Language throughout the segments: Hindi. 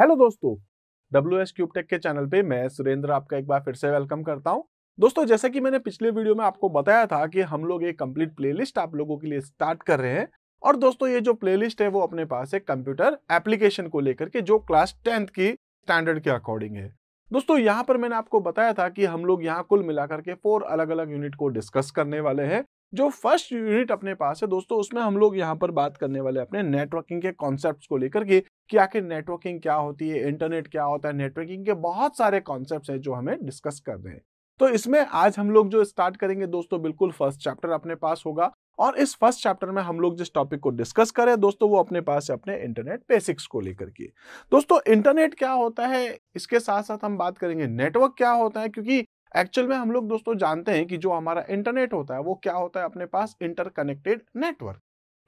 हेलो दोस्तों डब्ल्यू एस क्यूब टेक के चैनल पे मैं सुरेंद्र आपका एक बार फिर से वेलकम करता हूँ दोस्तों जैसा कि मैंने पिछले वीडियो में आपको बताया था कि हम लोग एक कंप्लीट प्लेलिस्ट आप लोगों के लिए स्टार्ट कर रहे हैं और दोस्तों ये जो प्लेलिस्ट है वो अपने पास एक कंप्यूटर एप्लीकेशन को लेकर के जो क्लास टेंथ की स्टैंडर्ड के अकॉर्डिंग है दोस्तों यहाँ पर मैंने आपको बताया था कि हम लोग यहाँ कुल मिलाकर के फोर अलग अलग यूनिट को डिस्कस करने वाले हैं जो फर्स्ट यूनिट अपने पास है दोस्तों उसमें हम लोग यहाँ पर बात करने वाले अपने नेटवर्किंग के कॉन्सेप्ट को लेकर के कि आखिर नेटवर्किंग क्या होती है इंटरनेट क्या होता है नेटवर्किंग के बहुत सारे कॉन्सेप्ट है जो हमें डिस्कस कर रहे हैं तो इसमें आज हम लोग जो स्टार्ट करेंगे दोस्तों बिल्कुल फर्स्ट चैप्टर अपने पास होगा और इस फर्स्ट चैप्टर में हम लोग जिस टॉपिक को डिस्कस करें दोस्तों वो अपने पास अपने इंटरनेट बेसिक्स को लेकर के दोस्तों इंटरनेट क्या होता है इसके साथ साथ हम बात करेंगे नेटवर्क क्या होता है क्योंकि एक्चुअल में हम लोग दोस्तों जानते हैं कि जो हमारा इंटरनेट होता है वो क्या होता है अपने पास इंटरकनेक्टेड नेटवर्क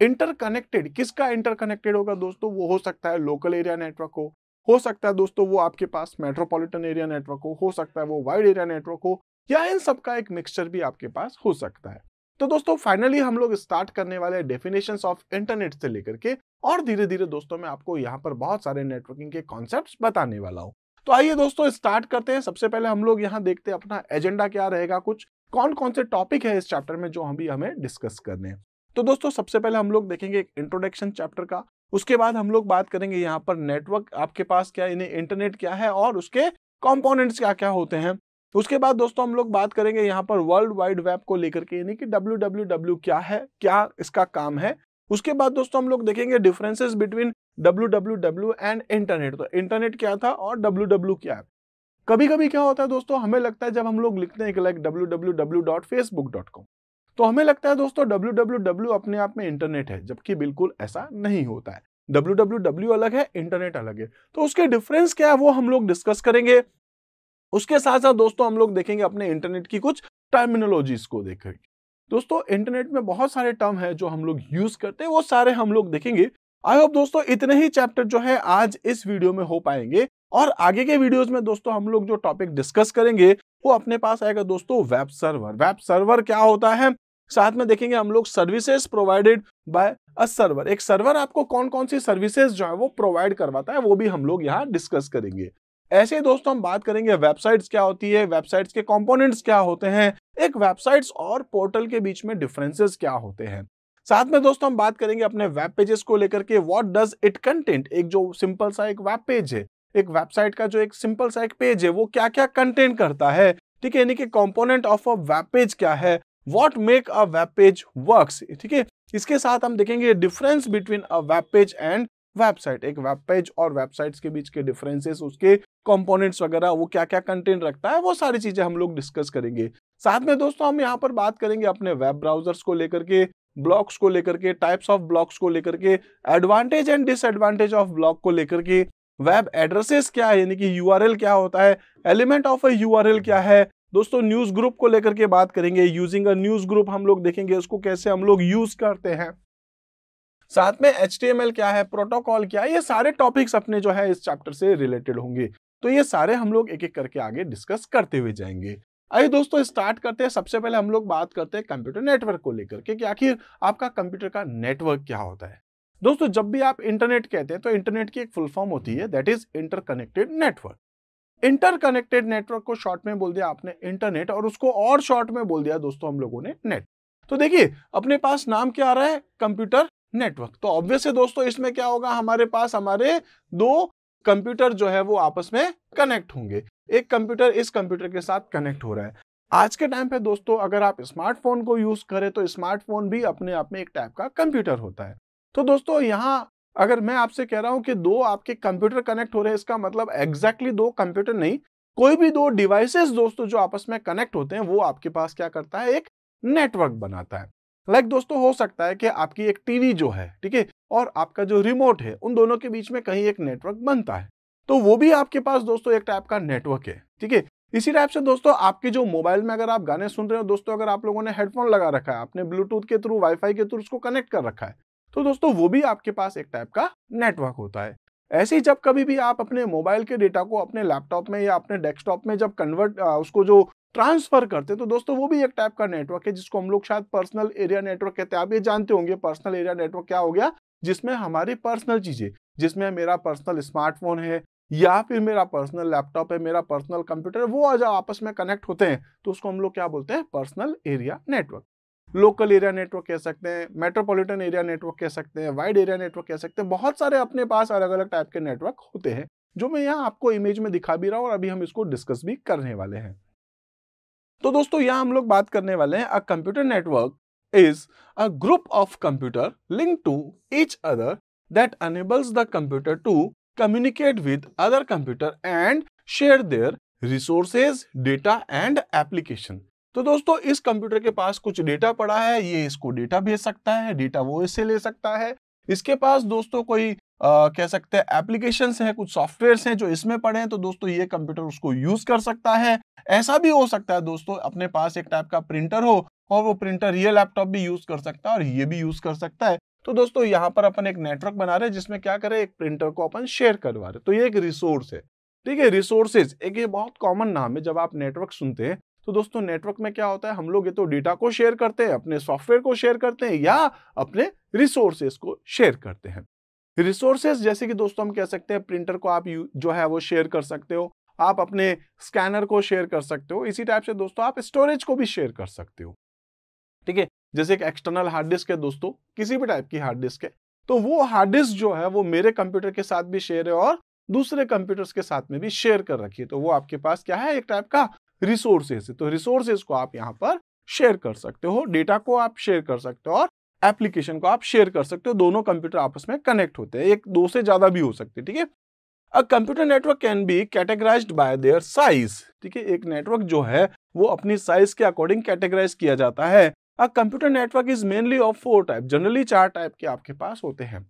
इंटरकनेक्टेड किसका इंटरकनेक्टेड होगा दोस्तों वो हो सकता है लोकल एरिया नेटवर्क हो हो सकता है दोस्तों वो आपके पास मेट्रोपॉलिटन एरिया नेटवर्क हो हो सकता है वो वाइड एरिया नेटवर्क हो या इन सब का एक मिक्सचर भी आपके पास हो सकता है तो दोस्तों फाइनली हम लोग स्टार्ट करने वाले डेफिनेशन ऑफ इंटरनेट से लेकर के और धीरे धीरे दोस्तों मैं आपको यहाँ पर बहुत सारे नेटवर्किंग के कॉन्सेप्ट बताने वाला हूँ तो आइए दोस्तों स्टार्ट करते हैं सबसे पहले हम लोग यहाँ देखते हैं अपना एजेंडा क्या रहेगा कुछ कौन कौन से टॉपिक है इस चैप्टर में जो हम भी हमें डिस्कस करने हैं तो दोस्तों सबसे पहले हम लोग देखेंगे इंट्रोडक्शन चैप्टर का उसके बाद हम लोग बात करेंगे यहाँ पर नेटवर्क आपके पास क्या यानी इंटरनेट क्या है और उसके कॉम्पोनेंट्स क्या क्या होते हैं उसके बाद दोस्तों हम लोग बात करेंगे यहाँ पर वर्ल्ड वाइड वेब को लेकर के यानी कि डब्ल्यू क्या है क्या इसका काम है उसके बाद दोस्तों हम लोग देखेंगे differences between W and internet तो इंटरनेट क्या था और डब्ल्यू क्या है कभी कभी क्या होता है दोस्तों हमें लगता है जब हम लोग लिखते हैं कि लाइक डब्ल्यू तो हमें लगता है दोस्तों डब्ल्यू अपने आप में इंटरनेट है जबकि बिल्कुल ऐसा नहीं होता है डब्ल्यू अलग है इंटरनेट अलग है तो उसके डिफरेंस क्या है वो हम लोग डिस्कस करेंगे उसके साथ साथ दोस्तों हम लोग देखेंगे अपने इंटरनेट की कुछ टर्मिनोलॉजीज को देखेंगे दोस्तों इंटरनेट में बहुत सारे टर्म है जो हम लोग यूज करते हैं वो सारे हम लोग देखेंगे आई होप दोस्तों इतने ही चैप्टर जो है आज इस वीडियो में हो पाएंगे और आगे के वीडियोस में दोस्तों हम लोग जो टॉपिक डिस्कस करेंगे वो अपने पास आएगा दोस्तों वेब सर्वर वेब सर्वर क्या होता है साथ में देखेंगे हम लोग services provided by a server एक सर्वर आपको कौन कौन सी सर्विसेज जो है वो प्रोवाइड करवाता है वो भी हम लोग यहाँ डिस्कस करेंगे ऐसे दोस्तों हम बात करेंगे वेबसाइट्स क्या होती है वेबसाइट्स के कंपोनेंट्स क्या होते हैं एक वेबसाइट्स और पोर्टल के बीच में डिफरेंसेस क्या होते हैं साथ में दोस्तों हम बात करेंगे अपने वेब पेजेस को लेकर के व्हाट डज इट कंटेंट एक जो सिंपल सा एक वेब पेज है एक वेबसाइट का जो एक सिंपल सा एक पेज है वो क्या क्या कंटेंट करता है ठीक है यानी कि component of a web page क्या है what make a web page work ठीक है इसके साथ हम देखेंगे difference between a web page and website एक वेब पेज और वेबसाइट्स के बीच के डिफरेंसेस उसके कंपोनेंट्स वगैरह वो क्या क्या कंटेंट रखता है वो सारी चीजें हम लोग डिस्कस करेंगे साथ में दोस्तों हम यहाँ पर बात करेंगे अपने वेब ब्राउजर्स को लेकर के ब्लॉक्स को लेकर के टाइप्स ऑफ ब्लॉक्स को लेकर के advantage and disadvantage of block को लेकर के वेब एड्रेसेस क्या है यानी कि यू क्या होता है एलिमेंट ऑफ ए यू क्या है दोस्तों न्यूज़ ग्रुप को लेकर के बात करेंगे यूजिंग अ न्यूज़ ग्रुप हम लोग देखेंगे उसको कैसे हम लोग यूज़ करते हैं साथ में एच क्या है प्रोटोकॉल क्या है ये सारे टॉपिक्स अपने जो है इस चैप्टर से रिलेटेड होंगे तो ये सारे हम लोग एक एक करके आगे डिस्कस करते हुए जाएंगे आइए दोस्तों स्टार्ट करते हैं सबसे पहले हम लोग बात करते हैं कंप्यूटर नेटवर्क को लेकर के कि आखिर आपका कंप्यूटर का नेटवर्क क्या होता है दोस्तों जब भी आप इंटरनेट कहते हैं तो इंटरनेट की एक फुल फॉर्म होती है that is interconnected network interconnected network को शॉर्ट में बोल दिया आपने इंटरनेट और उसको और शॉर्ट में बोल दिया दोस्तों हम लोगों ने नेट तो देखिए अपने पास नाम क्या आ रहा है कंप्यूटर नेटवर्क तो ऑब्वियस है दोस्तों इसमें क्या होगा हमारे पास हमारे दो कंप्यूटर जो है वो आपस में कनेक्ट होंगे एक कंप्यूटर इस कंप्यूटर के साथ कनेक्ट हो रहा है आज के टाइम पे दोस्तों अगर आप स्मार्टफोन को यूज करें तो स्मार्टफोन भी अपने आप में एक टाइप का कंप्यूटर होता है तो दोस्तों यहाँ अगर मैं आपसे कह रहा हूं कि दो आपके कंप्यूटर कनेक्ट हो रहे हैं इसका मतलब एग्जैक्टली exactly दो कंप्यूटर नहीं कोई भी दो डिवाइसेस दोस्तों जो आपस में कनेक्ट होते हैं वो आपके पास क्या करता है एक नेटवर्क बनाता है लाइक like दोस्तों हो सकता है कि आपकी एक टीवी जो है ठीक है और आपका जो रिमोट है उन दोनों के बीच में कहीं एक नेटवर्क बनता है तो वो भी आपके पास दोस्तों एक टाइप का नेटवर्क है ठीक है इसी टाइप से दोस्तों आपके जो मोबाइल में अगर आप गाने सुन रहे हो दोस्तों अगर आप लोगों ने हेडफोन लगा रखा है आपने ब्लूटूथ के थ्रू वाईफाई के थ्रू उसको कनेक्ट कर रखा है तो दोस्तों वो भी आपके पास एक टाइप का नेटवर्क होता है ऐसे ही जब कभी भी आप अपने मोबाइल के डेटा को अपने लैपटॉप में या अपने डेस्कटॉप में जब कन्वर्ट उसको जो ट्रांसफर करते तो दोस्तों वो भी एक टाइप का नेटवर्क है जिसको हम लोग शायद पर्सनल एरिया नेटवर्क कहते हैं आप ये जानते होंगे पर्सनल एरिया नेटवर्क क्या हो गया जिसमें हमारी पर्सनल चीजें जिसमें मेरा पर्सनल स्मार्टफोन है या फिर मेरा पर्सनल लैपटॉप है मेरा पर्सनल कंप्यूटर वो जब आपस में कनेक्ट होते हैं तो उसको हम लोग क्या बोलते हैं personal area network local area network कह सकते हैं मेट्रोपॉलिटन एरिया नेटवर्क कह सकते हैं वाइड एरिया नेटवर्क कह सकते हैं बहुत सारे अपने पास अलग अलग टाइप के नेटवर्क होते हैं जो मैं यहाँ आपको इमेज में दिखा भी रहा हूँ और अभी हम इसको डिस्कस भी करने वाले हैं तो दोस्तों यहाँ हम लोग बात करने वाले हैं a computer network is a group of computer link to each other that enables the computer to communicate with other computer and share their resources data and application तो दोस्तों इस कंप्यूटर के पास कुछ डेटा पड़ा है ये इसको डेटा भेज सकता है डेटा वो इससे ले सकता है इसके पास दोस्तों कोई आ, कह सकते हैं एप्लीकेशन है कुछ सॉफ्टवेयर हैं जो इसमें पड़े हैं तो दोस्तों ये कंप्यूटर उसको यूज कर सकता है ऐसा भी हो सकता है दोस्तों अपने पास एक टाइप का प्रिंटर हो और वो प्रिंटर ये लैपटॉप भी यूज कर सकता है और ये भी यूज कर सकता है तो दोस्तों यहाँ पर अपन एक नेटवर्क बना रहे हैं जिसमें क्या करें एक प्रिंटर को अपन शेयर करवा रहे तो ये एक रिसोर्स है ठीक है रिसोर्सेज एक ये बहुत कॉमन नाम है जब आप नेटवर्क सुनते हैं तो दोस्तों नेटवर्क में क्या होता है हम लोग ये तो डेटा को शेयर करते हैं अपने सॉफ्टवेयर को शेयर करते हैं या अपने रिसोर्सेस को शेयर करते हैं रिसोर्सेस जैसे कि दोस्तों हम कह सकते हैं प्रिंटर को आप जो है वो शेयर कर सकते हो आप अपने स्कैनर को शेयर कर सकते हो इसी टाइप से दोस्तों आप स्टोरेज को भी शेयर कर सकते हो ठीक है जैसे एक एक्सटर्नल हार्ड डिस्क है दोस्तों किसी भी टाइप की हार्ड डिस्क है तो वो हार्ड डिस्क जो है वो मेरे कंप्यूटर के साथ भी शेयर है और दूसरे कंप्यूटर्स के साथ में भी शेयर कर रखी है तो वो आपके पास क्या है एक टाइप का रिसोर्सेज है तो रिसोर्सेज को आप यहाँ पर शेयर कर सकते हो डेटा को आप शेयर कर सकते हो और एप्लीकेशन को आप शेयर कर सकते हो दोनों कंप्यूटर आपस में कनेक्ट होते हैं एक दो से ज्यादा भी हो सकते हैं ठीक है a computer network can be categorize by their size ठीक है एक नेटवर्क जो है वो अपनी साइज के अकॉर्डिंग कैटेगराइज किया जाता है a computer network is mainly of four type generally चार टाइप के आपके पास होते हैं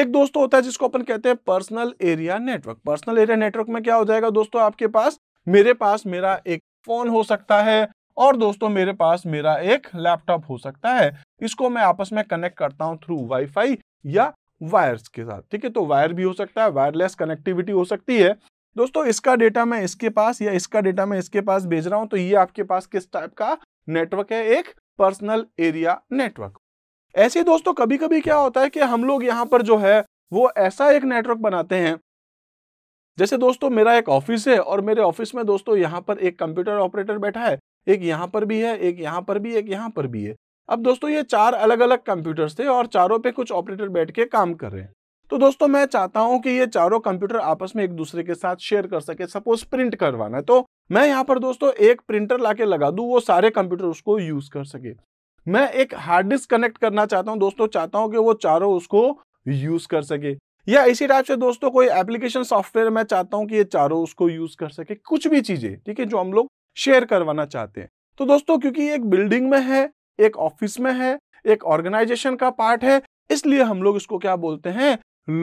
एक दोस्तों होता है जिसको अपन कहते हैं personal area network personal area network में क्या हो जाएगा दोस्तों आपके पास मेरे पास मेरा एक फोन हो सकता है और दोस्तों मेरे पास मेरा एक लैपटॉप हो सकता है इसको मैं आपस में कनेक्ट करता हूँ थ्रू वाईफाई या वायर्स के साथ ठीक है तो वायर भी हो सकता है वायरलेस कनेक्टिविटी हो सकती है दोस्तों इसका डेटा मैं इसके पास या इसका डेटा मैं इसके पास भेज रहा हूँ तो ये आपके पास किस टाइप का नेटवर्क है एक पर्सनल एरिया नेटवर्क ऐसे दोस्तों कभी कभी क्या होता है कि हम लोग यहाँ पर जो है वो ऐसा एक नेटवर्क बनाते हैं जैसे दोस्तों मेरा एक ऑफिस है और मेरे ऑफिस में दोस्तों यहाँ पर एक कंप्यूटर ऑपरेटर बैठा है एक यहाँ पर भी है एक यहाँ पर भी एक यहाँ पर भी है अब दोस्तों ये चार अलग अलग कंप्यूटर्स थे और चारों पे कुछ ऑपरेटर बैठ के काम कर रहे हैं तो दोस्तों मैं चाहता हूँ कि ये चारों कंप्यूटर आपस में एक दूसरे के साथ शेयर कर सके सपोज प्रिंट करवाना है तो मैं यहाँ पर दोस्तों एक प्रिंटर लाके लगा दू वो सारे कंप्यूटर उसको यूज कर सके मैं एक हार्ड डिस्क कनेक्ट करना चाहता हूँ दोस्तों चाहता हूँ कि वो चारों उसको यूज कर सके या इसी टाइप से दोस्तों कोई एप्लीकेशन सॉफ्टवेयर मैं चाहता हूँ कि ये चारों उसको यूज कर सके कुछ भी चीजें ठीक है जो हम लोग शेयर करवाना चाहते हैं तो दोस्तों क्योंकि एक बिल्डिंग में है एक ऑफिस में है एक ऑर्गेनाइजेशन का पार्ट है इसलिए हम लोग इसको क्या बोलते हैं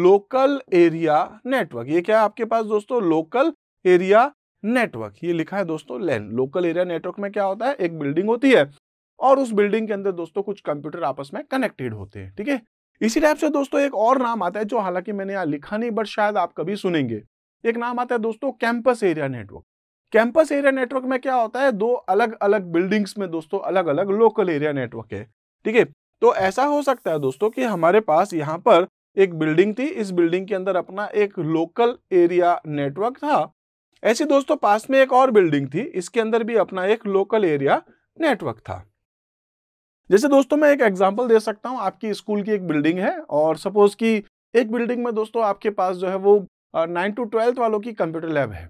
लोकल एरिया नेटवर्क ये क्या है आपके पास दोस्तों लोकल एरिया नेटवर्क ये लिखा है दोस्तों लैन लोकल एरिया नेटवर्क में क्या होता है एक बिल्डिंग होती है और उस बिल्डिंग के अंदर दोस्तों कुछ कंप्यूटर आपस में कनेक्टेड होते हैं ठीक है इसी टाइप से दोस्तों एक और नाम आता है जो हालांकि मैंने यहाँ लिखा नहीं बट शायद आप कभी सुनेंगे एक नाम आता है दोस्तों campus area network campus area network में क्या होता है दो अलग अलग बिल्डिंग्स में दोस्तों अलग अलग लोकल एरिया नेटवर्क है ठीक है तो ऐसा हो सकता है दोस्तों कि हमारे पास यहाँ पर एक बिल्डिंग थी इस बिल्डिंग के अंदर अपना एक लोकल एरिया नेटवर्क था ऐसे दोस्तों पास में एक और बिल्डिंग थी इसके अंदर भी अपना एक लोकल एरिया नेटवर्क था जैसे दोस्तों मैं एक एग्जाम्पल दे सकता हूँ आपकी स्कूल की एक बिल्डिंग है और सपोज की एक बिल्डिंग में दोस्तों आपके पास जो है वो नाइन टू ट्वेल्थ वालों की कंप्यूटर लैब है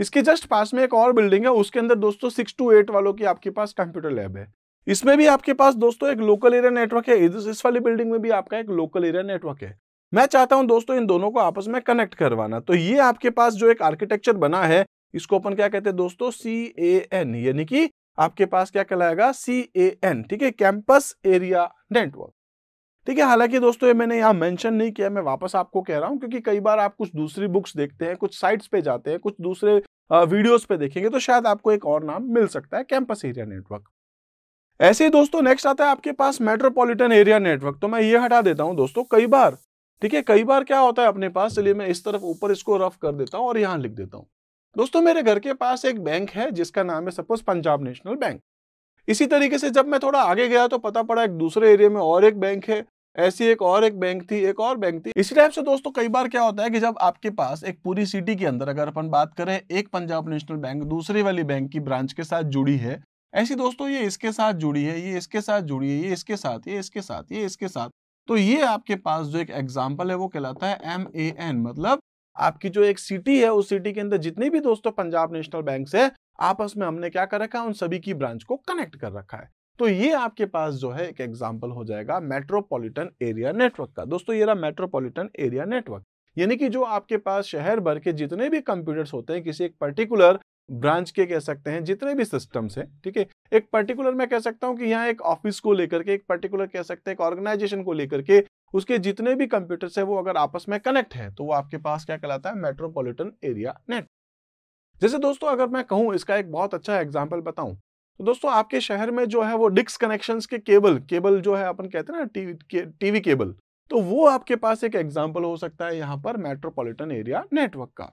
इसके जस्ट पास में एक और बिल्डिंग है उसके अंदर दोस्तों सिक्स टू एट वालों की आपके पास कंप्यूटर लैब है इसमें भी आपके पास दोस्तों एक लोकल एरिया नेटवर्क है इस, इस वाली बिल्डिंग में भी आपका एक लोकल एरिया नेटवर्क है मैं चाहता हूं दोस्तों इन दोनों को आपस में कनेक्ट करवाना तो ये आपके पास जो एक आर्किटेक्चर बना है इसको अपन क्या कहते हैं दोस्तों सी ए एन यानी कि आपके पास क्या कहलाएगा सी ए एन ठीक है कैंपस एरिया नेटवर्क ठीक है हालांकि दोस्तों ये मैंने यहाँ मेंशन नहीं किया मैं वापस आपको कह रहा हूँ क्योंकि कई बार आप कुछ दूसरी बुक्स देखते हैं कुछ साइट्स पे जाते हैं कुछ दूसरे वीडियोस पे देखेंगे तो शायद आपको एक और नाम मिल सकता है कैंपस एरिया नेटवर्क ऐसे ही दोस्तों नेक्स्ट आता है आपके पास मेट्रोपोलिटन एरिया नेटवर्क तो मैं ये हटा देता हूँ दोस्तों कई बार ठीक है कई बार क्या होता है अपने पास चलिए मैं इस तरफ ऊपर इसको रफ कर देता हूँ और यहाँ लिख देता हूँ दोस्तों मेरे घर के पास एक बैंक है जिसका नाम है सपोज पंजाब नेशनल बैंक इसी तरीके से जब मैं थोड़ा आगे गया तो पता पड़ा एक दूसरे एरिया में और एक बैंक है ऐसी एक और एक बैंक थी एक और बैंक थी इसी टाइप से दोस्तों कई बार क्या होता है कि जब आपके पास एक पूरी सिटी के अंदर अगर अपन बात करें एक पंजाब नेशनल बैंक दूसरी वाली बैंक की ब्रांच के साथ जुड़ी है ऐसी दोस्तों ये इसके साथ जुड़ी है ये इसके साथ जुड़ी है ये इसके साथ ये इसके साथ ये इसके साथ तो ये आपके पास जो एक एग्जाम्पल है वो कहलाता है एम ए एन मतलब आपकी जो एक सिटी है उस सिटी के अंदर जितने भी दोस्तों पंजाब नेशनल बैंक है आपस में हमने क्या कर रखा है उन सभी की ब्रांच को कनेक्ट कर रखा है तो ये आपके पास जो है एक एग्जाम्पल हो जाएगा मेट्रोपॉलिटन एरिया नेटवर्क का दोस्तों ये रहा मेट्रोपॉलिटन एरिया नेटवर्क यानी कि जो आपके पास शहर भर के जितने भी कंप्यूटर्स होते हैं किसी एक पर्टिकुलर ब्रांच के कह सकते हैं जितने भी सिस्टम्स हैं ठीक है एक पर्टिकुलर मैं कह सकता हूं कि यहाँ एक ऑफिस को लेकर के एक पर्टिकुलर कह सकते हैं एक ऑर्गेनाइजेशन को लेकर के उसके जितने भी कंप्यूटर्स है वो अगर आपस में कनेक्ट है तो वो आपके पास क्या कहलाता है मेट्रोपोलिटन एरिया नेट जैसे दोस्तों अगर मैं कहूँ इसका एक बहुत अच्छा एग्जाम्पल बताऊं तो दोस्तों आपके शहर में जो है वो डिक्स कनेक्शन के केबल केबल जो है अपन कहते हैं ना टीवी के, टीवी केबल तो वो आपके पास एक एग्जाम्पल हो सकता है यहाँ पर मेट्रोपोलिटन एरिया नेटवर्क का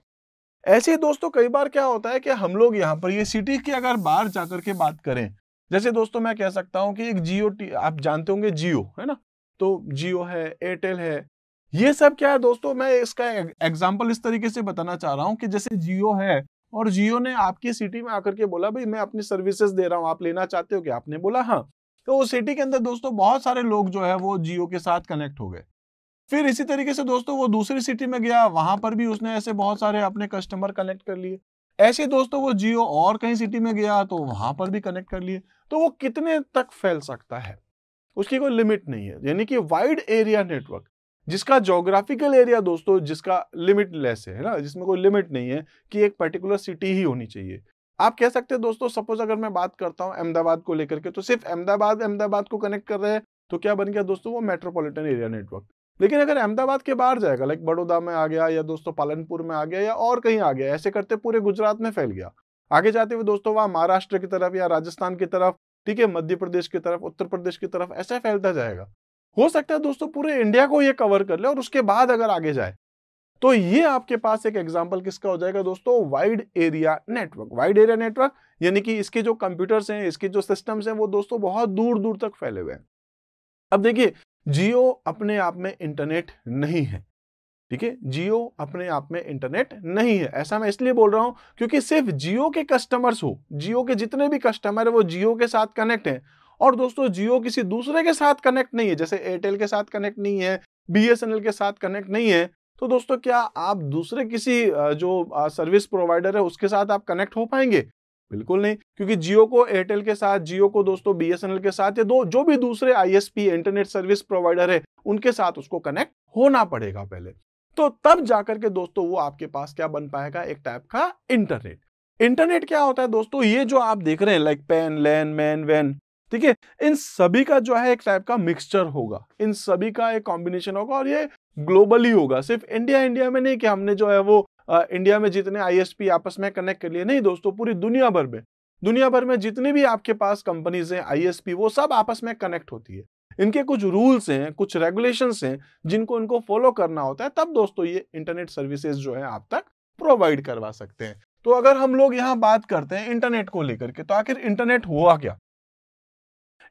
ऐसे दोस्तों कई बार क्या होता है कि हम लोग यहाँ पर ये सिटी की अगर बाहर जाकर के बात करें जैसे दोस्तों मैं कह सकता हूँ कि एक जियो आप जानते होंगे जियो है ना तो जियो है एयरटेल है ये सब क्या है दोस्तों मैं इसका एग्जाम्पल इस तरीके से बताना चाह रहा हूँ कि जैसे जियो है और जियो ने आपकी सिटी में आकर के बोला भाई मैं अपनी सर्विसेज दे रहा हूँ आप लेना चाहते हो कि आपने बोला हाँ तो उस सिटी के अंदर दोस्तों बहुत सारे लोग जो है वो जियो के साथ कनेक्ट हो गए फिर इसी तरीके से दोस्तों वो दूसरी सिटी में गया वहां पर भी उसने ऐसे बहुत सारे अपने कस्टमर कनेक्ट कर लिए ऐसे दोस्तों वो जियो और कहीं सिटी में गया तो वहां पर भी कनेक्ट कर लिए तो वो कितने तक फैल सकता है उसकी कोई लिमिट नहीं है यानी कि वाइड एरिया नेटवर्क जिसका जोग्राफिकल एरिया दोस्तों जिसका लिमिट लेस है ना जिसमें कोई लिमिट नहीं है कि एक पर्टिकुलर सिटी ही होनी चाहिए आप कह सकते हैं दोस्तों सपोज अगर मैं बात करता हूँ अहमदाबाद को लेकर के तो सिर्फ अहमदाबाद अहमदाबाद को कनेक्ट कर रहे हैं तो क्या बन गया दोस्तों वो मेट्रोपॉलिटन एरिया नेटवर्क लेकिन अगर अहमदाबाद के बाहर जाएगा लाइक बड़ौदा में आ गया या दोस्तों पालनपुर में आ गया या और कहीं आ गया ऐसे करते पूरे गुजरात में फैल गया आगे जाते हुए दोस्तों वहां महाराष्ट्र की तरफ या राजस्थान की तरफ ठीक है मध्य प्रदेश की तरफ उत्तर प्रदेश की तरफ ऐसे फैलता जाएगा हो सकता है दोस्तों पूरे इंडिया को ये कवर कर ले और उसके बाद अगर आगे जाए तो ये आपके पास एक एग्जाम्पल किसका हो जाएगा दोस्तों wide area network wide area network यानी कि इसके जो कंप्यूटर्स हैं इसके जो सिस्टम्स हैं वो दोस्तों बहुत दूर दूर तक फैले हुए हैं अब देखिए जियो अपने आप में इंटरनेट नहीं है ठीक है जियो अपने आप में इंटरनेट नहीं है ऐसा मैं इसलिए बोल रहा हूं क्योंकि सिर्फ जियो के कस्टमर्स हो जियो के जितने भी कस्टमर है वो जियो के साथ कनेक्ट है और दोस्तों जियो किसी दूसरे के साथ कनेक्ट नहीं है जैसे एयरटेल के साथ कनेक्ट नहीं है बीएसएनएल के साथ कनेक्ट नहीं है तो दोस्तों क्या आप दूसरे किसी जो सर्विस प्रोवाइडर है उसके साथ आप कनेक्ट हो पाएंगे बिल्कुल नहीं क्योंकि जियो को एयरटेल के साथ जियो को दोस्तों बीएसएनएल के साथ या दो जो भी दूसरे आईएसपी इंटरनेट सर्विस प्रोवाइडर है उनके साथ उसको कनेक्ट होना पड़ेगा पहले तो तब जाकर के दोस्तों वो आपके पास क्या बन पाएगा एक टाइप का इंटरनेट इंटरनेट क्या होता है दोस्तों ये जो आप देख रहे हैं लाइक पेन लैन मैन वैन ठीक है इन सभी का जो है एक टाइप का मिक्सचर होगा इन सभी का एक कॉम्बिनेशन होगा और ये ग्लोबली होगा सिर्फ इंडिया इंडिया में नहीं कि हमने जो है वो इंडिया में जितने आईएसपी आपस में कनेक्ट कर लिए नहीं दोस्तों पूरी दुनिया भर में दुनिया भर में जितनी भी आपके पास कंपनीज हैं आईएसपी वो सब आपस में कनेक्ट होती है इनके कुछ रूल्स हैं कुछ रेगुलेशंस हैं जिनको इनको फॉलो करना होता है तब दोस्तों ये इंटरनेट सर्विसेज जो है आप तक प्रोवाइड करवा सकते हैं तो अगर हम लोग यहाँ बात करते हैं इंटरनेट को लेकर के तो आखिर इंटरनेट हुआ क्या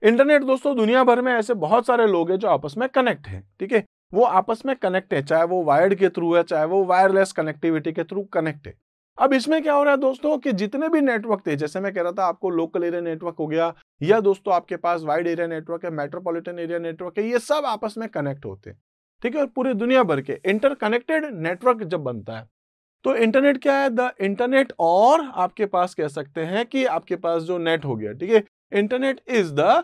इंटरनेट दोस्तों दुनिया भर में ऐसे बहुत सारे लोग हैं जो आपस में कनेक्ट हैं ठीक है वो आपस में कनेक्ट है चाहे वो वायर्ड के थ्रू है चाहे वो वायरलेस कनेक्टिविटी के थ्रू कनेक्ट है अब इसमें क्या हो रहा है दोस्तों कि जितने भी नेटवर्क थे जैसे मैं कह रहा था आपको लोकल एरिया नेटवर्क हो गया या दोस्तों आपके पास वाइड एरिया नेटवर्क है मेट्रोपॉलिटन एरिया नेटवर्क है ये सब आपस में कनेक्ट होते हैं ठीक है और पूरी दुनिया भर के इंटरकनेक्टेड नेटवर्क जब बनता है तो इंटरनेट क्या है द इंटरनेट और आपके पास कह सकते हैं कि आपके पास जो नेट हो गया ठीक है internet is the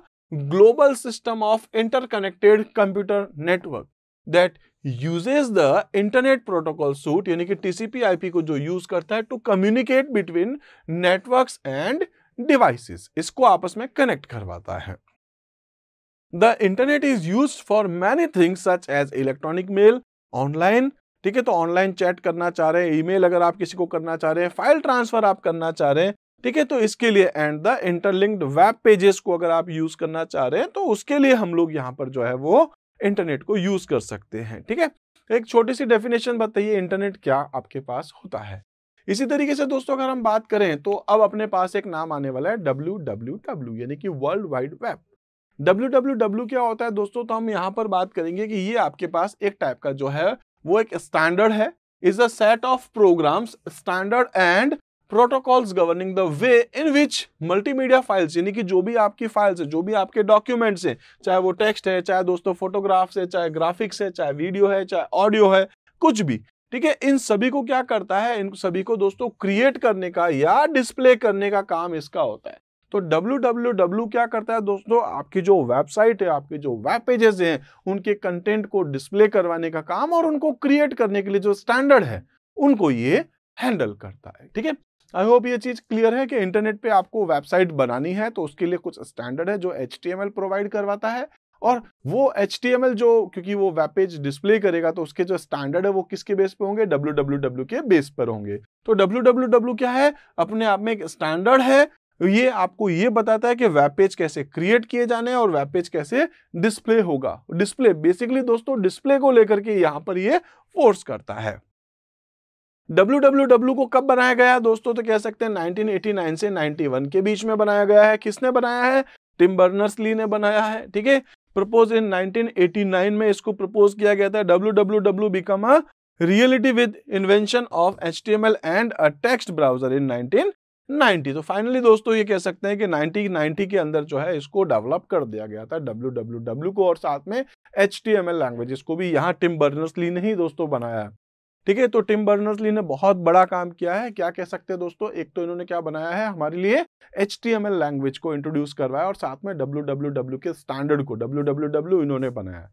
global system of interconnected computer network that uses the internet protocol suite यानी कि टीसीपी आईपी को जो यूज करता है to communicate between network and devices इसको आपस में कनेक्ट करवाता है the internet is use for many things such as electronic mail online ठीक है तो ऑनलाइन चैट करना चाह रहे हैं ईमेल अगर आप किसी को करना चाह रहे हैं फाइल ट्रांसफर आप करना चाह रहे हैं ठीक है तो इसके लिए and the interlinked web pages को अगर आप यूज करना चाह रहे हैं तो उसके लिए हम लोग यहाँ पर जो है वो इंटरनेट को यूज कर सकते हैं ठीक है एक छोटी सी डेफिनेशन बताइए इंटरनेट क्या आपके पास होता है इसी तरीके से दोस्तों अगर हम बात करें तो अब अपने पास एक नाम आने वाला है डब्ल्यू डब्ल्यू डब्ल्यू यानी कि world wide web W W W क्या होता है दोस्तों तो हम यहाँ पर बात करेंगे कि ये आपके पास एक टाइप का जो है वो एक स्टैंडर्ड है is a set of programs standard and protocols governing the way in which multimedia files यानी कि जो भी आपकी फाइल्स है जो भी आपके डॉक्यूमेंट्स हैं चाहे वो टेक्स्ट है चाहे दोस्तों फोटोग्राफ्स है चाहे ग्राफिक्स है चाहे वीडियो है चाहे ऑडियो है कुछ भी ठीक है इन सभी को क्या करता है इन सभी को दोस्तों क्रिएट करने का या डिस्प्ले करने का काम इसका होता है तो www क्या करता है दोस्तों आपकी जो वेबसाइट है आपके जो वेब पेजेस हैं उनके कंटेंट को डिस्प्ले करवाने का काम और उनको क्रिएट करने के लिए जो स्टैंडर्ड है उनको ये हैंडल करता है ठीक है आई होप ये चीज़ क्लियर है कि इंटरनेट पे आपको वेबसाइट बनानी है तो उसके लिए कुछ स्टैंडर्ड है जो एच प्रोवाइड करवाता है और वो एच जो क्योंकि वो वेब पेज डिस्प्ले करेगा तो उसके जो स्टैंडर्ड है वो किसके बेस पे होंगे डब्ल्यू के बेस पर होंगे तो डब्ल्यू क्या है अपने आप में एक स्टैंडर्ड है ये आपको ये बताता है कि वेब पेज कैसे क्रिएट किए जाने हैं और वेब पेज कैसे डिस्प्ले होगा डिस्प्ले बेसिकली दोस्तों डिस्प्ले को लेकर के यहाँ पर ये फोर्स करता है डब्ल्यू को कब बनाया गया दोस्तों तो कह सकते हैं 1989 से 91 के बीच में बनाया गया है किसने बनाया है टिम बर्नर्स ली ने बनाया है ठीक है प्रपोज इन 1989 में इसको प्रपोज किया गया था W W W become a reality with invention of H T M L and a text browser in 1990 तो फाइनली दोस्तों ये कह सकते हैं कि 1990 के अंदर जो है इसको डेवलप कर दिया गया था डब्ल्यू डब्ल्यू डब्ल्यू को और साथ में H T M L language इसको भी यहाँ टिम बर्नर्स ली ने ही दोस्तों बनाया ठीक है तो टिम बर्नर्स ली ने बहुत बड़ा काम किया है क्या कह सकते हैं दोस्तों एक तो इन्होंने क्या बनाया है हमारे लिए एच लैंग्वेज को इंट्रोड्यूस करवाया और साथ में डब्ल्यू के स्टैंडर्ड को डब्ल्यू इन्होंने बनाया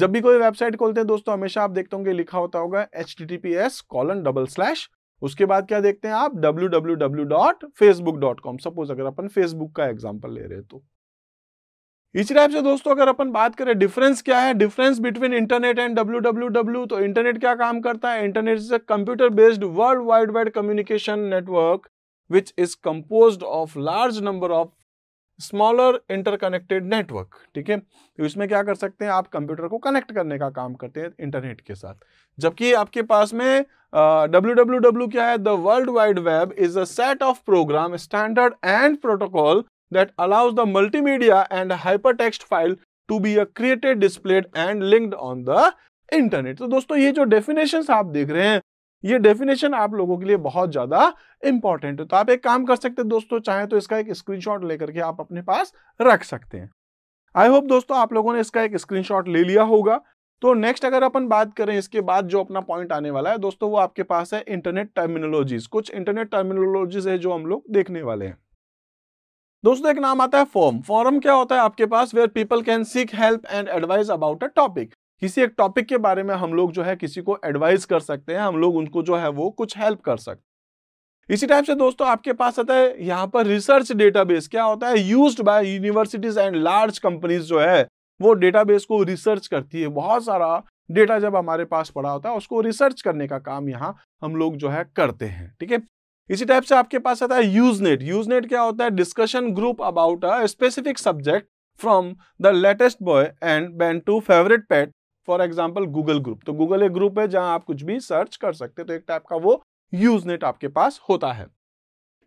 जब भी कोई वेबसाइट खोलते हैं दोस्तों हमेशा आप देखते होंगे लिखा होता होगा H T T P S colon double slash उसके बाद क्या देखते हैं आप W W W dot Facebook dot com suppose अगर अपन फेसबुक का एग्जाम्पल ले रहे हैं तो इसी टाइप से दोस्तों अगर अपन बात करें डिफरेंस क्या है difference between internet and W तो इंटरनेट क्या काम करता है internet is a computer based world wide wide communication network which is compose of large number of smaller interconnected network ठीक है तो इसमें क्या कर सकते हैं आप कंप्यूटर को कनेक्ट करने का काम करते हैं इंटरनेट के साथ जबकि आपके पास में डब्ल्यू uh, क्या है the world wide web is a set of program standard and protocol that allows the multimedia and hypertext file to be created, displayed and linked on the internet तो दोस्तों ये जो डेफिनेशन आप देख रहे हैं ये डेफिनेशन आप लोगों के लिए बहुत ज्यादा इंपॉर्टेंट है तो आप एक काम कर सकते हैं दोस्तों चाहे तो इसका एक स्क्रीनशॉट लेकर के आप अपने पास रख सकते हैं आई होप दोस्तों आप लोगों ने इसका एक स्क्रीनशॉट ले लिया होगा तो नेक्स्ट अगर अपन बात करें इसके बाद जो अपना पॉइंट आने वाला है दोस्तों वो आपके पास है इंटरनेट टर्मिनोलॉजीज कुछ इंटरनेट टर्मिनोलॉजीज है जो हम लोग देखने वाले हैं दोस्तों एक नाम आता है फॉर्म फॉरम क्या होता है आपके पास where people can seek help and advice about a topic किसी एक टॉपिक के बारे में हम लोग जो है किसी को एडवाइस कर सकते हैं हम लोग उनको जो है वो कुछ हेल्प कर सकते हैं इसी टाइप से दोस्तों आपके पास आता है यहाँ पर रिसर्च डेटाबेस क्या होता है use by universities and large companies जो है वो डेटाबेस को रिसर्च करती है बहुत सारा डेटा जब हमारे पास पड़ा होता है उसको रिसर्च करने का काम यहाँ हम लोग जो है करते हैं ठीक है इसी टाइप से आपके पास आता है यूजनेट यूजनेट क्या होता है discussion group about a specific subject from the latest boy and ban to favourite pet for example Google group तो गूगल एक ग्रुप है जहां आप कुछ भी सर्च कर सकते हैं तो एक टाइप का वो यूजनेट आपके पास होता है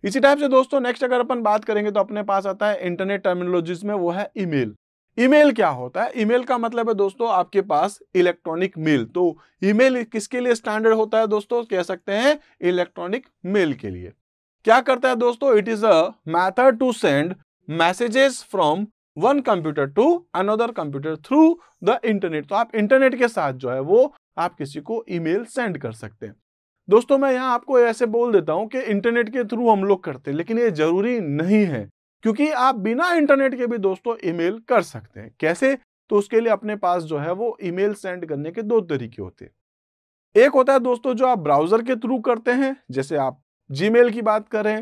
इसी टाइप से दोस्तों नेक्स्ट अगर अपन बात करेंगे तो अपने पास आता है इंटरनेट टर्मिनोलॉजीज में वो है ईमेल ईमेल क्या होता है ईमेल का मतलब है दोस्तों आपके पास इलेक्ट्रॉनिक मेल तो ईमेल किसके लिए स्टैंडर्ड होता है दोस्तों कह सकते हैं इलेक्ट्रॉनिक मेल के लिए क्या करता है दोस्तों it is a method to send messages from one computer to another computer through the internet तो आप इंटरनेट के साथ जो है वो आप किसी को ईमेल सेंड कर सकते हैं दोस्तों मैं यहाँ आपको ऐसे बोल देता हूँ कि इंटरनेट के थ्रू हम लोग करते हैं लेकिन ये जरूरी नहीं है क्योंकि आप बिना इंटरनेट के भी दोस्तों ईमेल कर सकते हैं कैसे तो उसके लिए अपने पास जो है वो ईमेल सेंड करने के दो तरीके होते हैं एक होता है दोस्तों जो आप ब्राउजर के थ्रू करते हैं जैसे आप जीमेल की बात करें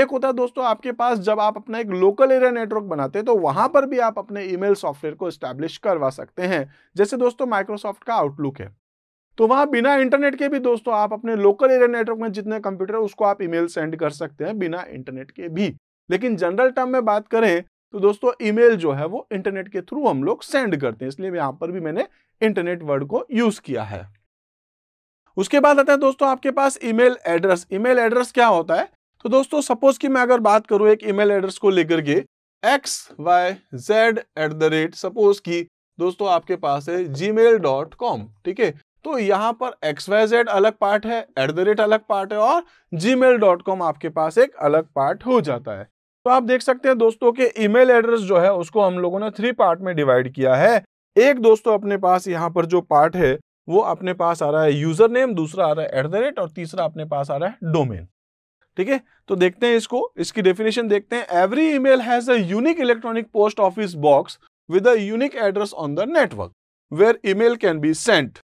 एक होता है दोस्तों आपके पास जब आप अपना एक लोकल एरिया नेटवर्क बनाते हैं तो वहां पर भी आप अपने ईमेल सॉफ्टवेयर को स्टैब्लिश करवा सकते हैं जैसे दोस्तों माइक्रोसॉफ्ट का आउटलुक है तो वहां बिना इंटरनेट के भी दोस्तों आप अपने लोकल एरिया नेटवर्क में जितने कंप्यूटर उसको आप ईमेल सेंड कर सकते हैं बिना इंटरनेट के भी लेकिन जनरल टर्म में बात करें तो दोस्तों ईमेल जो है वो इंटरनेट के थ्रू हम लोग सेंड करते हैं इसलिए यहां पर भी मैंने इंटरनेट वर्ड को यूज किया है उसके बाद आता है दोस्तों आपके पास ईमेल एड्रेस ईमेल एड्रेस क्या होता है तो दोस्तों सपोज कि मैं अगर बात करूँ एक ईमेल एड्रेस को लेकर के X Y Z at the rate suppose की दोस्तों आपके पास है जी मेल डॉट कॉम ठीक है तो यहाँ पर एक्स वाई जेड अलग पार्ट है एट द रेट अलग पार्ट है और जी मेल डॉट कॉम आपके पास एक अलग पार्ट हो जाता है तो आप देख सकते हैं दोस्तों के ईमेल एड्रेस जो है उसको हम लोगों ने थ्री पार्ट में डिवाइड किया है एक दोस्तों अपने पास यहाँ पर जो पार्ट है वो अपने पास आ रहा है यूजर नेम दूसरा आ रहा है एट द रेट और तीसरा अपने पास आ रहा है डोमेन ठीक है तो देखते हैं इसको इसकी डेफिनेशन देखते हैं every email has a unique electronic post office box with a unique address on the network where email can be sent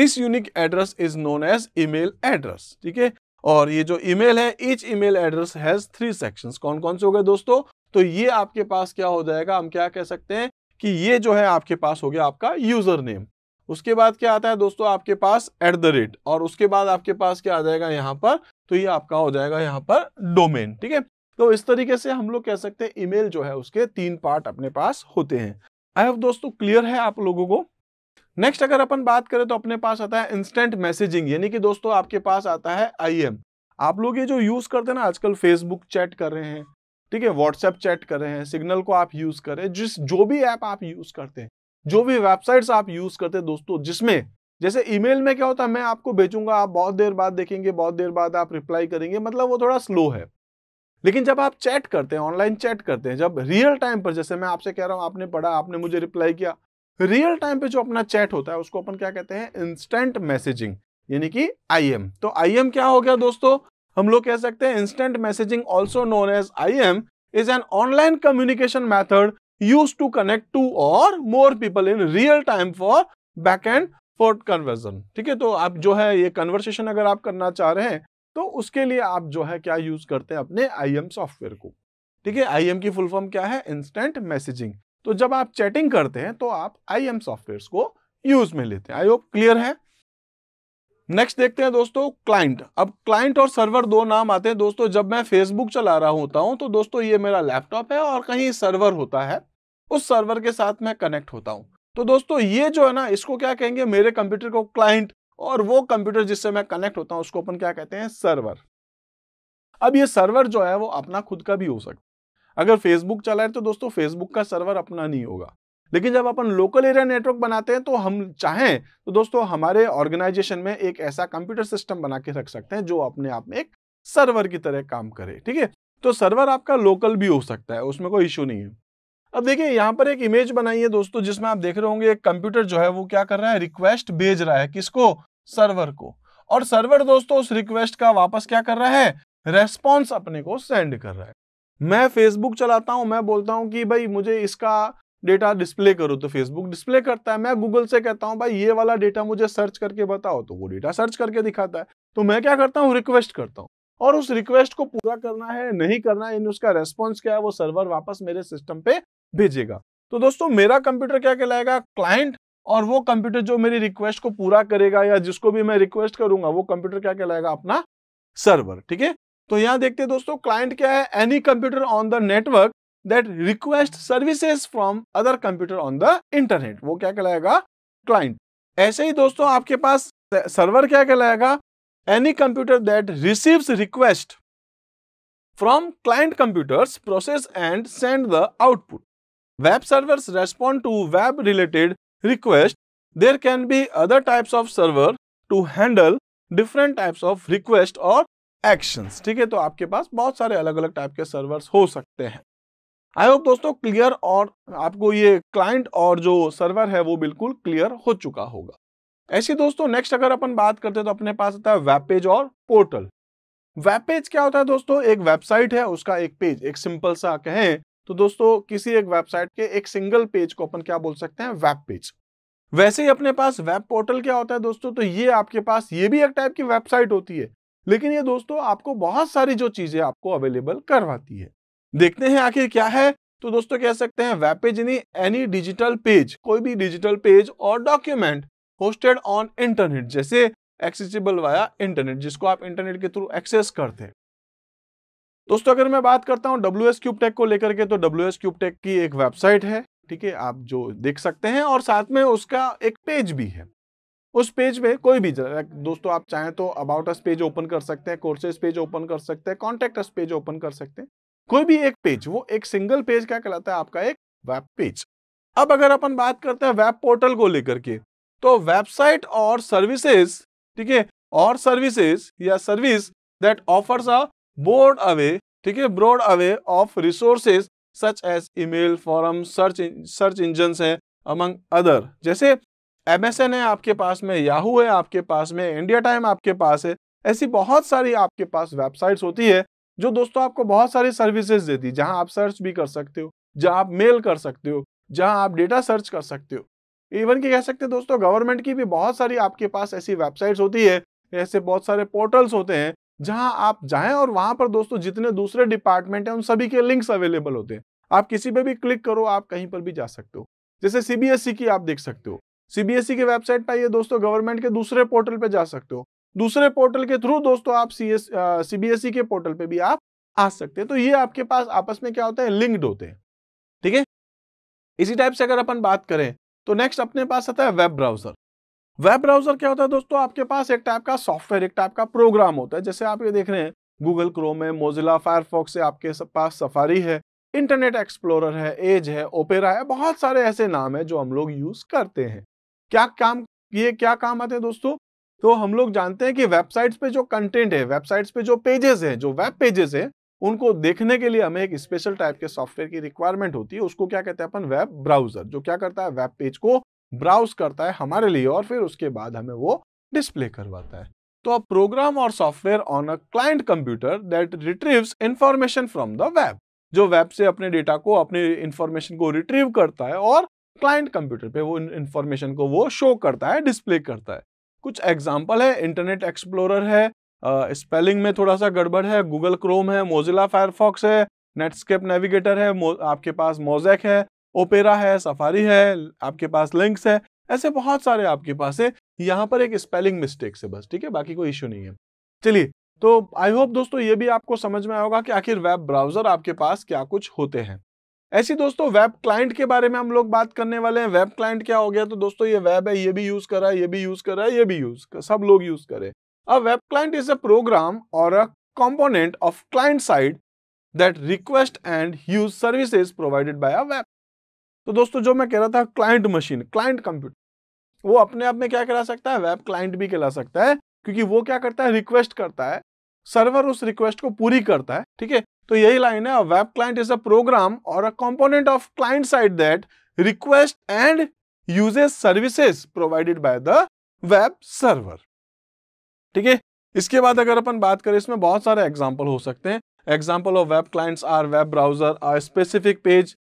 this unique address is known as email address ठीक है और ये जो ईमेल है each email address has three sections कौन कौन से हो गए दोस्तों तो ये आपके पास क्या हो जाएगा हम क्या कह सकते हैं कि ये जो है आपके पास हो गया आपका यूज़र नेम उसके बाद क्या आता है दोस्तों आपके पास एट द रेट और उसके बाद आपके पास क्या आ जाएगा यहाँ पर तो ये आपका हो जाएगा यहाँ पर डोमेन ठीक है तो इस तरीके से हम लोग कह सकते हैं ईमेल जो है उसके तीन पार्ट अपने पास होते हैं आई होप दोस्तों क्लियर है आप लोगों को नेक्स्ट अगर अपन बात करें तो अपने पास आता है इंस्टेंट मैसेजिंग यानी कि दोस्तों आपके पास आता है आई आप लोग ये जो यूज करते हैं ना आजकल फेसबुक चैट कर रहे हैं ठीक है व्हाट्सएप चैट कर रहे हैं सिग्नल को आप यूज करें जिस जो भी ऐप आप यूज करते हैं जो भी वेबसाइट्स आप यूज करते हैं दोस्तों जिसमें जैसे ईमेल में क्या होता है मैं आपको भेजूंगा आप बहुत देर बाद देखेंगे बहुत देर बाद आप रिप्लाई करेंगे मतलब वो थोड़ा स्लो है लेकिन जब आप चैट करते हैं ऑनलाइन चैट करते हैं जब रियल टाइम पर जैसे मैं आपसे कह रहा हूँ आपने पढ़ा आपने मुझे रिप्लाई किया रियल टाइम पे जो अपना चैट होता है उसको अपन क्या कहते हैं इंस्टेंट मैसेजिंग यानी कि आईएम तो आईएम क्या हो गया दोस्तों हम लोग कह सकते हैं instant messaging also known as I M is an online communication method use to connect to or more people in real time for back and for conversion ठीक है तो आप जो है ये कन्वर्सेशन अगर आप करना चाह रहे हैं तो उसके लिए आप जो है क्या यूज करते हैं अपने एम सॉफ्टवेयर को ठीक है एम की फुल फॉर्म क्या है इंस्टेंट मैसेजिंग तो जब आप चैटिंग करते हैं तो आप आई एम सॉफ्टवेयर को यूज में लेते हैं आई होप क्लियर है नेक्स्ट देखते हैं दोस्तों क्लाइंट अब क्लाइंट और सर्वर दो नाम आते हैं दोस्तों जब मैं फेसबुक चला रहा होता हूं तो दोस्तों ये मेरा लैपटॉप है और कहीं सर्वर होता है उस सर्वर के साथ मैं कनेक्ट होता हूं तो दोस्तों ये जो है ना इसको क्या कहेंगे मेरे कंप्यूटर को क्लाइंट और वो कंप्यूटर जिससे मैं कनेक्ट होता हूं उसको अपन क्या कहते हैं सर्वर अब ये सर्वर जो है वो अपना खुद का भी हो सकता है अगर फेसबुक चला है तो दोस्तों फेसबुक का सर्वर अपना नहीं होगा लेकिन जब अपन लोकल एरिया नेटवर्क बनाते हैं तो हम चाहें तो दोस्तों हमारे ऑर्गेनाइजेशन में एक ऐसा कंप्यूटर सिस्टम बना के रख सकते हैं जो अपने आप में एक सर्वर की तरह काम करे ठीक है तो सर्वर आपका लोकल भी हो सकता है उसमें कोई इश्यू नहीं है अब देखिए यहाँ पर एक इमेज बनाई है दोस्तों जिसमें आप देख रहे होंगे एक कंप्यूटर जो है वो क्या कर रहा है रिक्वेस्ट भेज रहा है किसको सर्वर को और सर्वर दोस्तों उस रिक्वेस्ट का वापस क्या कर रहा है रेस्पॉन्स अपने को सेंड कर रहा है मैं फेसबुक चलाता हूं मैं बोलता हूं कि भाई मुझे इसका डेटा डिस्प्ले करो तो फेसबुक डिस्प्ले करता है मैं गूगल से कहता हूं भाई ये वाला डेटा मुझे सर्च करके बताओ तो वो डेटा सर्च करके दिखाता है तो मैं क्या करता हूँ रिक्वेस्ट करता हूं और उस रिक्वेस्ट को पूरा करना है नहीं करना है उसका रेस्पॉन्स क्या है वो सर्वर वापस मेरे सिस्टम पे भेजेगा तो दोस्तों मेरा कंप्यूटर क्या कहलाएगा क्लाइंट और वो कंप्यूटर जो मेरी रिक्वेस्ट को पूरा करेगा या जिसको भी मैं रिक्वेस्ट करूंगा वो कंप्यूटर क्या कहलाएगा अपना सर्वर ठीक है तो यहां देखते हैं दोस्तों क्लाइंट क्या है any computer on the network that request services from other computer on the internet वो क्या कहलाएगा क्लाइंट ऐसे ही दोस्तों आपके पास सर्वर क्या कहलाएगा any computer that receive request from client computers process and send the output web server respond to web related request there can be other types of server to handle different types of request और एक्शंस ठीक है तो आपके पास बहुत सारे अलग अलग टाइप के सर्वर्स हो सकते हैं आई होप दोस्तों क्लियर और आपको ये क्लाइंट और जो सर्वर है वो बिल्कुल क्लियर हो चुका होगा ऐसे दोस्तों नेक्स्ट अगर अपन बात करते हैं तो अपने पास आता है वेब पेज और पोर्टल वेब पेज क्या होता है दोस्तों एक वेबसाइट है उसका एक पेज एक सिंपल सा कहें तो दोस्तों किसी एक वेबसाइट के एक सिंगल पेज को अपन क्या बोल सकते हैं वेब पेज वैसे ही अपने पास वेब पोर्टल क्या होता है दोस्तों तो ये आपके पास ये भी एक टाइप की वेबसाइट होती है लेकिन ये दोस्तों आपको बहुत सारी जो चीजें आपको अवेलेबल करवाती है देखते हैं आखिर क्या है तो दोस्तों कह सकते हैं web page any digital page कोई भी डिजिटल पेज और डॉक्यूमेंट होस्टेड ऑन इंटरनेट जैसे एक्सेसिबल वाया इंटरनेट जिसको आप इंटरनेट के थ्रू एक्सेस करते हैं दोस्तों अगर मैं बात करता हूँ डब्ल्यू एस क्यूबटेक को लेकर के तो डब्ल्यू एस क्यूबटेक की एक वेबसाइट है ठीक है आप जो देख सकते हैं और साथ में उसका एक पेज भी है उस पेज पे कोई भी दोस्तों आप चाहें तो अबाउट अस पेज ओपन कर सकते हैं कोर्सेज पेज ओपन कर सकते हैं कॉन्टेक्ट अस पेज ओपन कर सकते हैं कोई भी एक पेज वो एक सिंगल पेज क्या कहलाता है आपका एक वेब पेज अब अगर अपन बात करते हैं वेब पोर्टल को लेकर के तो वेबसाइट और सर्विसेज ठीक है और सर्विसेज या service that offers a broad array ठीक है broad array of resources such as email forum search search engine है अमंग अदर जैसे एमएसएन है आपके पास में याहू है आपके पास में इंडिया टाइम आपके पास है ऐसी बहुत सारी आपके पास वेबसाइट्स होती है जो दोस्तों आपको बहुत सारी सर्विसेज देती है जहां आप सर्च भी कर सकते हो जहां आप मेल कर सकते हो जहां आप डेटा सर्च कर सकते हो इवन की कह सकते हैं दोस्तों गवर्नमेंट की भी बहुत सारी आपके पास ऐसी वेबसाइट्स होती है ऐसे बहुत सारे पोर्टल्स होते हैं जहां आप जाएं और वहां पर दोस्तों जितने दूसरे डिपार्टमेंट हैं उन सभी के लिंक्स अवेलेबल होते हैं आप किसी पे भी क्लिक करो आप कहीं पर भी जा सकते हो जैसे सीबीएसई e की आप देख सकते हो सीबीएसई e की वेबसाइट पर आइए दोस्तों गवर्नमेंट के दूसरे पोर्टल पर जा सकते हो दूसरे पोर्टल के थ्रू दोस्तों आप सी एस सीबीएसई के पोर्टल पर भी आप आ सकते हैं तो ये आपके पास आपस में क्या होता है लिंक्ड होते हैं ठीक है इसी टाइप से अगर अपन बात करें तो नेक्स्ट अपने पास आता है वेब ब्राउजर वेब ब्राउजर क्या होता है दोस्तों आपके पास एक टाइप का सॉफ्टवेयर एक टाइप का प्रोग्राम होता है जैसे आप ये देख रहे हैं गूगल क्रोम है मोजिला फायरफॉक्स है आपके पास सफारी है इंटरनेट एक्सप्लोरर है एज है ओपेरा है बहुत सारे ऐसे नाम है जो हम लोग यूज करते हैं क्या काम ये क्या काम आते हैं दोस्तों तो हम लोग जानते हैं कि वेबसाइट्स पे जो कंटेंट है वेबसाइट्स पे जो पेजेस है जो वेब पेजेस है उनको देखने के लिए हमें एक स्पेशल टाइप के सॉफ्टवेयर की रिक्वायरमेंट होती है उसको क्या कहते हैं अपन वेब ब्राउजर जो क्या करता है वेब पेज को ब्राउज करता है हमारे लिए और फिर उसके बाद हमें वो डिस्प्ले करवाता है तो अब program or software on a client computer that retrieves information from the web जो वेब से अपने डेटा को अपने इंफॉर्मेशन को रिट्रीव करता है और क्लाइंट कंप्यूटर पे वो इंफॉर्मेशन को वो शो करता है डिस्प्ले करता है कुछ एग्जाम्पल है इंटरनेट एक्सप्लोरर है स्पेलिंग में थोड़ा सा गड़बड़ है गूगल क्रोम है मोजिला फायरफॉक्स है नेटस्केप नेविगेटर है आपके पास मोजेक है ओपेरा है सफारी है आपके पास लिंक्स है ऐसे बहुत सारे आपके पास है यहाँ पर एक स्पेलिंग मिस्टेक है बस ठीक है बाकी कोई इश्यू नहीं है चलिए तो आई होप दोस्तों ये भी आपको समझ में आएगा कि आखिर वेब ब्राउजर आपके पास क्या कुछ होते हैं ऐसी दोस्तों वेब क्लाइंट के बारे में हम लोग बात करने वाले हैं वेब क्लाइंट क्या हो गया तो दोस्तों ये वेब है ये भी यूज कर रहा है ये भी यूज कर रहा है ये भी यूज कर सब लोग यूज करें अब web client is a program or a component of client side that request and use service provided by a web तो दोस्तों जो मैं कह रहा था क्लाइंट मशीन क्लाइंट कंप्यूटर वो अपने आप में क्या करा सकता है वेब क्लाइंट भी कहला सकता है क्योंकि वो क्या करता है रिक्वेस्ट करता है सर्वर उस रिक्वेस्ट को पूरी करता है ठीक है तो यही लाइन है web client is a program or a component of client side that request and uses services provided by the web server ठीक है इसके बाद अगर अपन बात करें इसमें बहुत सारे एग्जाम्पल हो सकते हैं example of web clients are web browser or specific page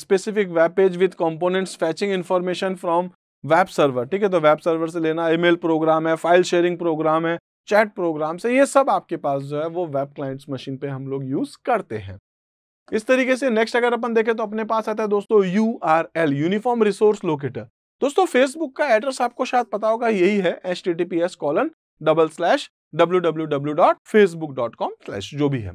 specific web page with components fetching information from web server ठीक है तो वेब सर्वर से लेना ईमेल प्रोग्राम है फाइल शेयरिंग प्रोग्राम है चैट प्रोग्राम से ये सब आपके पास जो है वो वेब क्लाइंट्स मशीन पे हम लोग यूज़ करते हैं इस तरीके से नेक्स्ट अगर अपन देखें तो अपने पास आता है दोस्तों U R L uniform resource locator दोस्तों फेसबुक का एड्रेस आपको शायद पता होगा यही है H T T P S colon double slash W W W dot Facebook dot com slash जो भी है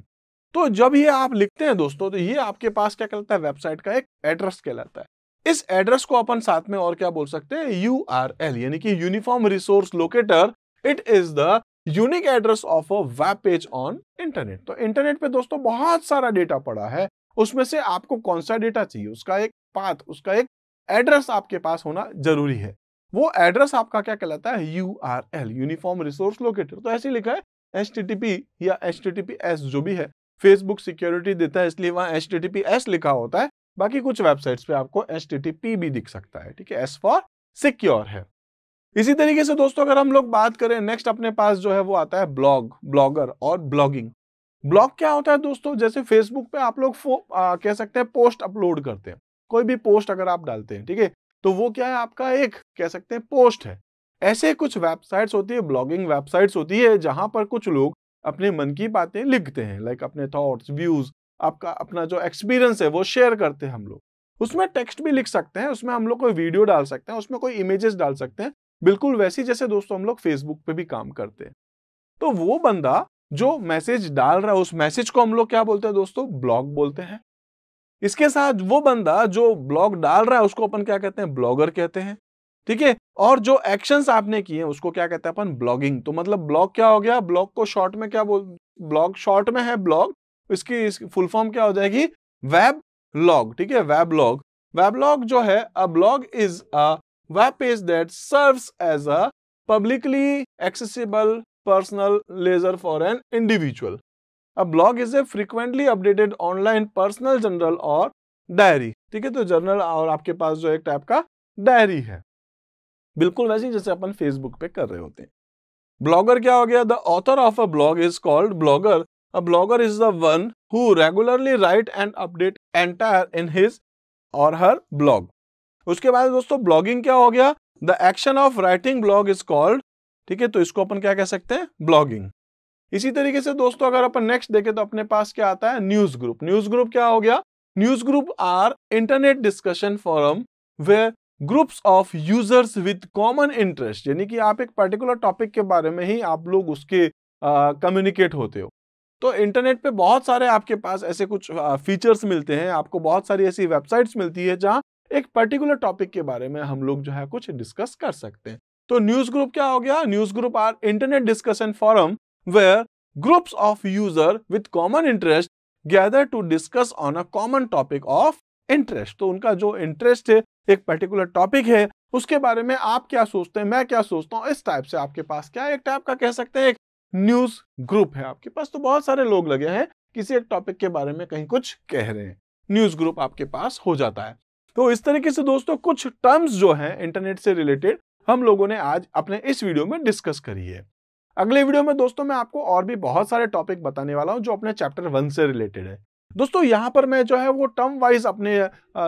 तो जब ये आप लिखते हैं दोस्तों तो ये आपके पास क्या कहलाता है वेबसाइट का एक एड्रेस कहलाता है इस एड्रेस को अपन साथ में और क्या बोल सकते हैं यू आर एल यानी कि uniform resource locator it is the unique address of a web page on internet तो इंटरनेट पे दोस्तों बहुत सारा डेटा पड़ा है उसमें से आपको कौन सा डेटा चाहिए उसका एक पाथ उसका एक एड्रेस आपके पास होना जरूरी है वो एड्रेस आपका क्या कहलाता है U R L uniform resource locator तो ऐसे लिखा है एच या एच जो भी है फेसबुक सिक्योरिटी देता है इसलिए वहां एच लिखा होता है बाकी कुछ वेबसाइट्स पे आपको एच भी दिख सकता है ठीक है एस फॉर सिक्योर है इसी तरीके से दोस्तों अगर हम लोग बात करें नेक्स्ट अपने पास जो है वो आता है ब्लॉग ब्लॉगर और ब्लॉगिंग ब्लॉग क्या होता है दोस्तों जैसे फेसबुक पे आप लोग आ, कह सकते हैं पोस्ट अपलोड करते हैं कोई भी पोस्ट अगर आप डालते हैं ठीक है तो वो क्या है आपका एक कह सकते हैं पोस्ट है ऐसे कुछ वेबसाइट्स होती है ब्लॉगिंग वेबसाइट्स होती है जहां पर कुछ लोग अपने मन की बातें लिखते हैं लाइक अपने थॉट्स व्यूज आपका अपना जो एक्सपीरियंस है वो शेयर करते हैं हम लोग उसमें टेक्स्ट भी लिख सकते हैं उसमें हम लोग कोई वीडियो डाल सकते हैं उसमें कोई इमेजेस डाल सकते हैं बिल्कुल वैसी जैसे दोस्तों हम लोग फेसबुक पे भी काम करते हैं तो वो बंदा जो मैसेज डाल रहा है उस मैसेज को हम लोग क्या बोलते हैं दोस्तों ब्लॉग बोलते हैं इसके साथ वो बंदा जो ब्लॉग डाल रहा है उसको अपन क्या कहते हैं ब्लॉगर कहते हैं ठीक है और जो एक्शंस आपने किए उसको क्या कहते हैं अपन ब्लॉगिंग तो मतलब ब्लॉग क्या हो गया ब्लॉग को शॉर्ट में क्या बोल ब्लॉग शॉर्ट में है ब्लॉग इसकी फुल फॉर्म क्या हो जाएगी वेब लॉग ठीक है वेब लॉग वेब लॉग जो है a blog is a web page that serves as a publicly accessible personal ledger for an individual A blog is a frequently updated online personal journal or diary ठीक है तो जर्नल और आपके पास जो एक टाइप का डायरी है बिल्कुल वैसे ही जैसे अपन फेसबुक पे कर रहे होते हैं ब्लॉगर क्या हो गया the author of a blog is called blogger a blogger is the one who regularly write and update entries in his or her blog उसके बाद दोस्तों ब्लॉगिंग क्या हो गया the action of writing blog is called ठीक है तो इसको अपन क्या कह सकते हैं ब्लॉगिंग इसी तरीके से दोस्तों अगर अपन नेक्स्ट देखें तो अपने पास क्या आता है न्यूज ग्रुप न्यूज ग्रुप क्या हो गया news group are internet discussion forum where groups of users with common interest यानी कि आप एक पर्टिकुलर टॉपिक के बारे में ही आप लोग उसके कम्युनिकेट होते हो तो इंटरनेट पे बहुत सारे आपके पास ऐसे कुछ फीचर्स मिलते हैं आपको बहुत सारी ऐसी वेबसाइट्स मिलती है जहाँ एक पर्टिकुलर टॉपिक के बारे में हम लोग जो है कुछ डिस्कस कर सकते हैं तो न्यूज ग्रुप क्या हो गया news group are internet discussion forum where groups of user with common interest gather to discuss on a common topic of interest तो उनका जो इंटरेस्ट है एक पर्टिकुलर टॉपिक है उसके बारे में आप क्या सोचते हैं मैं क्या सोचता हूँ इस टाइप से आपके पास क्या एक टाइप का कह सकते हैं एक न्यूज ग्रुप है आपके पास तो बहुत सारे लोग लगे हैं किसी एक टॉपिक के बारे में कहीं कुछ कह रहे हैं न्यूज ग्रुप आपके पास हो जाता है तो इस तरीके से दोस्तों कुछ टर्म्स जो हैं इंटरनेट से रिलेटेड हम लोगों ने आज अपने इस वीडियो में डिस्कस करी है अगले वीडियो में दोस्तों मैं आपको और भी बहुत सारे टॉपिक बताने वाला हूँ जो अपने चैप्टर वन से रिलेटेड है दोस्तों यहाँ पर मैं जो है वो टर्म वाइज अपने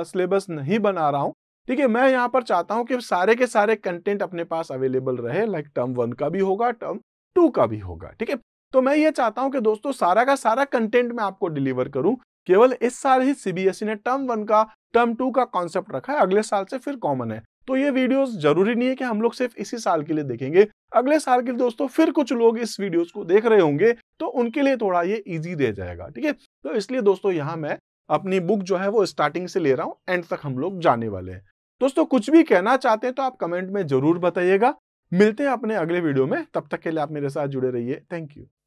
सिलेबस नहीं बना रहा हूँ ठीक है मैं यहाँ पर चाहता हूँ कि सारे के सारे कंटेंट अपने पास अवेलेबल रहे लाइक टर्म वन का भी होगा टर्म टू का भी होगा ठीक है तो मैं ये चाहता हूँ कि दोस्तों सारा का सारा कंटेंट मैं आपको डिलीवर करूँ केवल इस साल ही सीबीएसई e ने टर्म वन का टर्म टू का कॉन्सेप्ट रखा है अगले साल से फिर कॉमन है तो ये वीडियोस जरूरी नहीं है कि हम लोग सिर्फ इसी साल के लिए देखेंगे अगले साल के दोस्तों फिर कुछ लोग इस वीडियोस को देख रहे होंगे तो उनके लिए थोड़ा ये इजी दे जाएगा ठीक है तो इसलिए दोस्तों यहाँ मैं अपनी बुक जो है वो स्टार्टिंग से ले रहा हूँ एंड तक हम लोग जाने वाले हैं दोस्तों कुछ भी कहना चाहते हैं तो आप कमेंट में जरूर बताइएगा मिलते हैं अपने अगले वीडियो में तब तक के लिए आप मेरे साथ जुड़े रहिए थैंक यू